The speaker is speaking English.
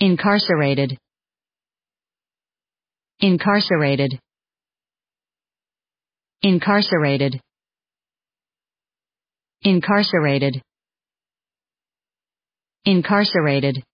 incarcerated incarcerated incarcerated incarcerated incarcerated